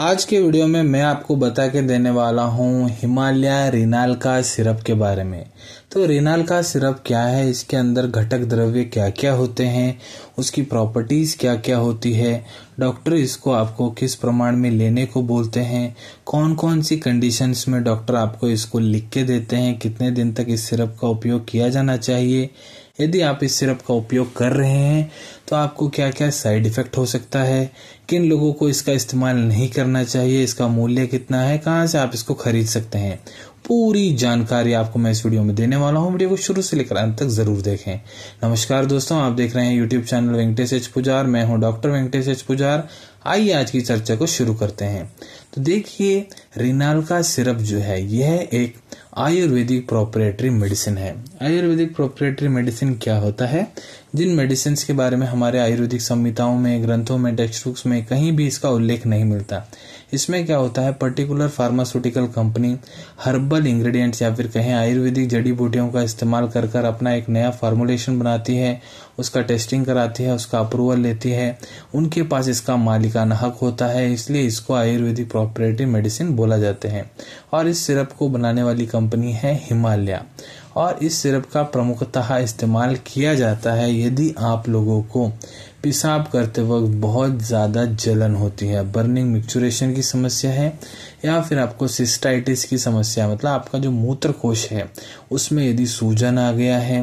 आज के वीडियो में मैं आपको बता के देने वाला हूँ हिमालय रिनाल का सिरप के बारे में तो रिनाल का सिरप क्या है इसके अंदर घटक द्रव्य क्या क्या होते हैं उसकी प्रॉपर्टीज़ क्या क्या होती है डॉक्टर इसको आपको किस प्रमाण में लेने को बोलते हैं कौन कौन सी कंडीशंस में डॉक्टर आपको इसको लिख के देते हैं कितने दिन तक इस सिरप का उपयोग किया जाना चाहिए यदि आप इस सिरप का उपयोग कर रहे हैं तो आपको क्या क्या साइड इफेक्ट हो सकता है किन लोगों को इसका इस्तेमाल नहीं करना चाहिए इसका मूल्य कितना है कहाँ से आप इसको खरीद सकते हैं पूरी जानकारी आपको मैं इस वीडियो में देने वाला हूँ वीडियो को शुरू से लेकर अंत तक जरूर देखें नमस्कार दोस्तों आप देख रहे हैं YouTube channel Venkatesh H Pujar मैं हूँ डॉक्टर वेंकटेश एच पुजार आइए आज की चर्चा को शुरू करते हैं तो देखिए रिनाल का सिरप जो है यह एक आयुर्वेदिक प्रोपरेटरी मेडिसिन है आयुर्वेदिक प्रोपरेटरी मेडिसिन क्या होता है जिन मेडिसिन के बारे में हमारे आयुर्वेदिक संहिताओं में ग्रंथों में टेक्स्ट बुक्स में कहीं भी इसका उल्लेख नहीं मिलता इसमें क्या होता है particular pharmaceutical company herbal ingredients या फिर कहें आयुर्वेदिक जड़ी बूटियों का इस्तेमाल कर कर अपना एक नया फार्मूलेशन बनाती है उसका टेस्टिंग कराती है उसका अप्रूवल लेती है उनके पास इसका मालिकाना हक होता है इसलिए इसको आयुर्वेदिक प्रॉपर्टी मेडिसिन बोला जाते हैं और इस सिरप को बनाने वाली कंपनी है हिमालय और इस सिरप का प्रमुखतः इस्तेमाल किया जाता है यदि आप लोगों को पेशाब करते वक्त बहुत ज़्यादा जलन होती है बर्निंग मिक्चुरेशन की समस्या है या फिर आपको सिस्टाइटिस की समस्या मतलब आपका जो मूत्र कोश है उसमें यदि सूजन आ गया है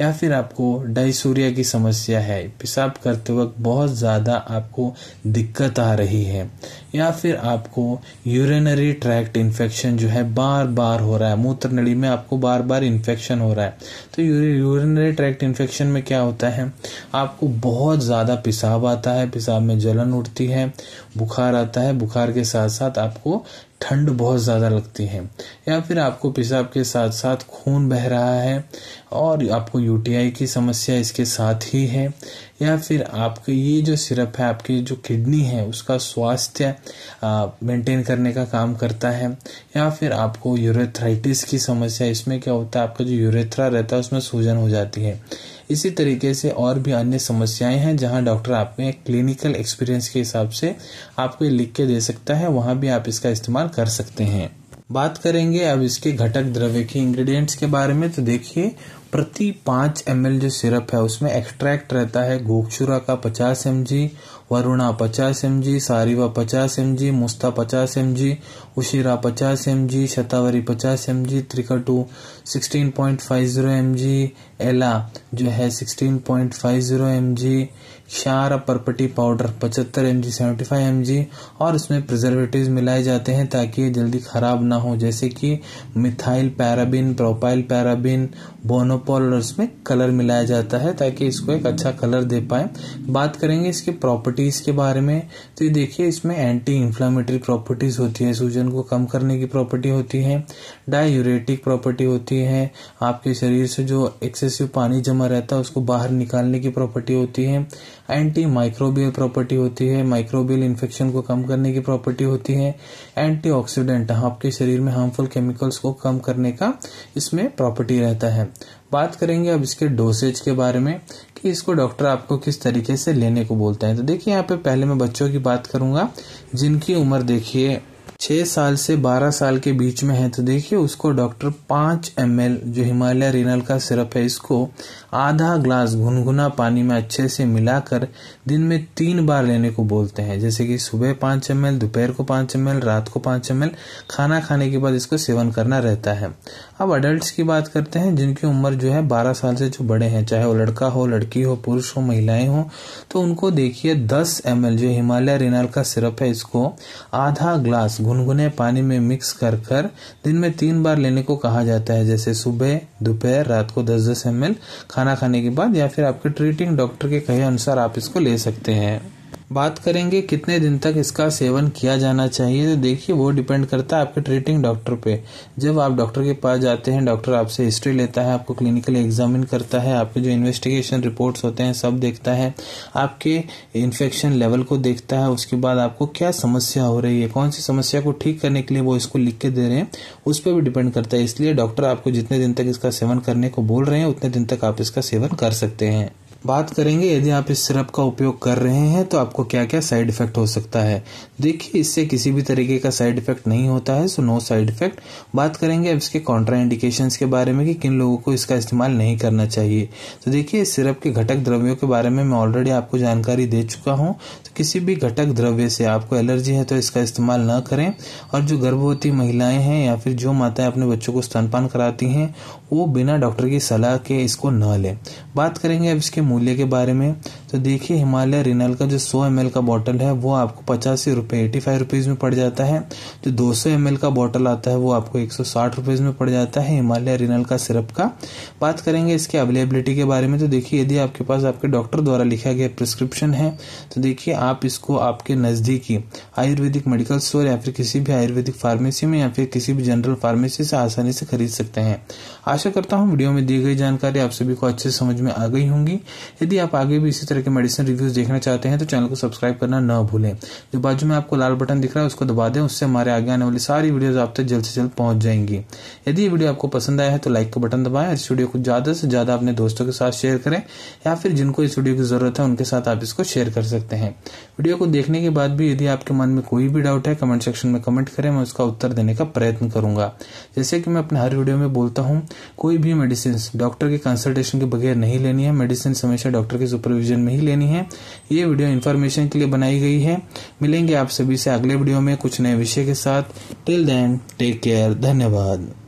या फिर आपको डाइसूरिया की समस्या है पेशाब करते वक्त बहुत ज़्यादा आपको दिक्कत आ रही है या फिर आपको यूरिनरी ट्रैक्ट इन्फेक्शन जो है बार बार हो रहा है मूत्र नली में आपको बार बार इन्फेक्शन हो रहा है तो यूरिनरी ट्रैक्ट इन्फेक्शन में क्या होता है आपको बहुत ज़्यादा पेशाब आता है पेशाब में जलन उठती है बुखार आता है बुखार के साथ साथ आपको ठंड बहुत ज़्यादा लगती है या फिर आपको पेशाब के साथ साथ खून बह रहा है और आपको यूटीआई की समस्या इसके साथ ही है या फिर आपके ये जो सिरप है आपकी जो किडनी है उसका स्वास्थ्य मेंटेन करने का काम करता है या फिर आपको यूरेथ्राइटिस की समस्या इसमें क्या होता है आपका जो यूरेथ्रा रहता है उसमें सूजन हो जाती है इसी तरीके से और भी अन्य समस्याएं हैं जहां डॉक्टर आपके क्लिनिकल एक्सपीरियंस के हिसाब से आपको लिख के दे सकता है वहां भी आप इसका इस्तेमाल कर सकते हैं बात करेंगे अब इसके घटक द्रव्य के इंग्रेडिएंट्स के बारे में तो देखिए प्रति पाँच एम जो सिरप है उसमें एक्सट्रैक्ट रहता है गोकचूरा का पचास एम वरुणा पचास एम जी सारिवा पचास एम जी मुस्ता पचास एम जी उशीरा पचास एम जी शतावरी पचास M G trikatu sixteen point five zero M G एला जो है sixteen point five zero M G क्षार परपटी पाउडर पचहत्तर M G seventy five M G और इसमें प्रिजर्वेटिव मिलाए जाते हैं ताकि ये जल्दी ख़राब ना हो जैसे कि मिथाइल पैराबिन प्रोपाइल पैराबिन बोनोपोल और इसमें कलर मिलाया जाता है ताकि इसको एक अच्छा कलर दे पाए बात करेंगे इसके प्रॉपर्टीज़ के बारे में तो ये देखिए इसमें एंटी इन्फ्लामेटरी प्रॉपर्टीज़ होती है सूजन को कम करने की प्रॉपर्टी होती है डायूरेटिक प्रॉपर्टी होती है आपके शरीर से जो एक्सेसिव पानी जमा रहता है उसको बाहर निकालने की प्रॉपर्टी होती है एंटी माइक्रोबियल प्रॉपर्टी होती है माइक्रोबियल इन्फेक्शन को कम करने की प्रॉपर्टी होती है एंटीऑक्सीडेंट आपके शरीर में हार्मफुल केमिकल्स को कम करने का इसमें प्रॉपर्टी रहता है बात करेंगे अब इसके डोसेज के बारे में कि इसको डॉक्टर आपको किस तरीके से लेने को बोलते हैं तो देखिए यहाँ पे पहले मैं बच्चों की बात करूंगा जिनकी उम्र देखिए छह साल से बारह साल के बीच में है तो देखिए उसको डॉक्टर पांच एम जो हिमालय रिनल का सिरप है इसको आधा ग्लास गुनगुना पानी में अच्छे से मिलाकर दिन में तीन बार लेने को बोलते हैं जैसे कि सुबह पाँच एम दोपहर को पाँच एम रात को पाँच एम खाना खाने के बाद इसको सेवन करना रहता है अब अडल्ट की बात करते हैं जिनकी उम्र जो है बारह साल से जो बड़े हैं चाहे वो लड़का हो लड़की हो पुरुष हो महिलाएं हो तो उनको देखिए दस एम जो हिमालय रिनाल का सिरप है इसको आधा ग्लास गुनगुने पानी में मिक्स कर कर दिन में तीन बार लेने को कहा जाता है जैसे सुबह दोपहर रात को दस दस एम खाना खाने के बाद या फिर आपके ट्रीटिंग डॉक्टर के कहे अनुसार आप इसको ले सकते हैं बात करेंगे कितने दिन तक इसका सेवन किया जाना चाहिए तो देखिए वो डिपेंड करता है आपके ट्रीटिंग डॉक्टर पे जब आप डॉक्टर के पास जाते हैं डॉक्टर आपसे हिस्ट्री लेता है आपको क्लिनिकल एग्जामिन करता है आपके जो इन्वेस्टिगेशन रिपोर्ट्स होते हैं सब देखता है आपके इन्फेक्शन लेवल को देखता है उसके बाद आपको क्या समस्या हो रही है कौन सी समस्या को ठीक करने के लिए वो इसको लिख के दे रहे हैं उस पर भी डिपेंड करता है इसलिए डॉक्टर आपको जितने दिन तक इसका सेवन करने को बोल रहे हैं उतने दिन तक आप इसका सेवन कर सकते हैं बात करेंगे यदि आप इस सिरप का उपयोग कर रहे हैं तो आपको क्या क्या साइड इफ़ेक्ट हो सकता है देखिए इससे किसी भी तरीके का साइड इफ़ेक्ट नहीं होता है सो नो साइड इफ़ेक्ट बात करेंगे अब इसके कॉन्ट्रा के बारे में कि किन लोगों को इसका इस्तेमाल नहीं करना चाहिए तो देखिए इस सिरप के घटक द्रव्यों के बारे में मैं ऑलरेडी आपको जानकारी दे चुका हूँ तो किसी भी घटक द्रव्य से आपको एलर्जी है तो इसका इस्तेमाल न करें और जो गर्भवती महिलाएं हैं या फिर जो माताएं अपने बच्चों को स्तनपान कराती हैं वो बिना डॉक्टर की सलाह के इसको न लें बात करेंगे अब इसके मूल्य के बारे में तो देखिए हिमालय रिनल का जो 100 एम का बॉटल है वो आपको पचासी रुपये एटी फाइव रुपीज़ में पड़ जाता है जो 200 सौ का बॉटल आता है वो आपको एक सौ में पड़ जाता है हिमालय रिनल का सिरप का बात करेंगे इसके अवेलेबिलिटी के बारे में तो देखिए यदि आपके पास आपके डॉक्टर द्वारा लिखा गया प्रिस्क्रिप्शन है तो देखिए आप इसको आपके नज़दीकी आयुर्वेदिक मेडिकल स्टोर या फिर किसी भी आयुर्वेदिक फार्मेसी में या फिर किसी भी जनरल फार्मेसी से आसानी से खरीद सकते हैं आशा करता हूँ वीडियो में दी गई जानकारी आप सभी को अच्छे समझ में आ गई होंगी यदि आप आगे भी इसी तरह के मेडिसिन रिव्यूज देखना चाहते हैं तो चैनल को सब्सक्राइब करना न भूलें जो बाजू में आपको लाल बटन दिख रहा है उसको दबा दें उससे हमारे आगे आने वाली सारी वीडियोज आप तक जल्द से जल्द पहुंच जाएंगी यदि ये वीडियो आपको पसंद आया है तो लाइक का बटन दबाएं इस वीडियो को ज़्यादा से ज़्यादा अपने दोस्तों के साथ शेयर करें या फिर जिनको इस वीडियो की ज़रूरत है उनके साथ आप इसको शेयर कर सकते हैं वीडियो को देखने के बाद भी यदि आपके मन में कोई भी डाउट है कमेंट सेक्शन में कमेंट करें मैं उसका उत्तर देने का प्रयत्न करूंगा जैसे कि मैं अपने हर वीडियो में बोलता हूँ कोई भी मेडिसिन डॉक्टर के कंसल्टेशन के बगैर नहीं लेनी है मेडिसिन हमेशा डॉक्टर के सुपरविजन में ही लेनी है ये वीडियो इन्फॉर्मेशन के लिए बनाई गई है मिलेंगे आप सभी से अगले वीडियो में कुछ नए विषय के साथ टिल देन टेक केयर धन्यवाद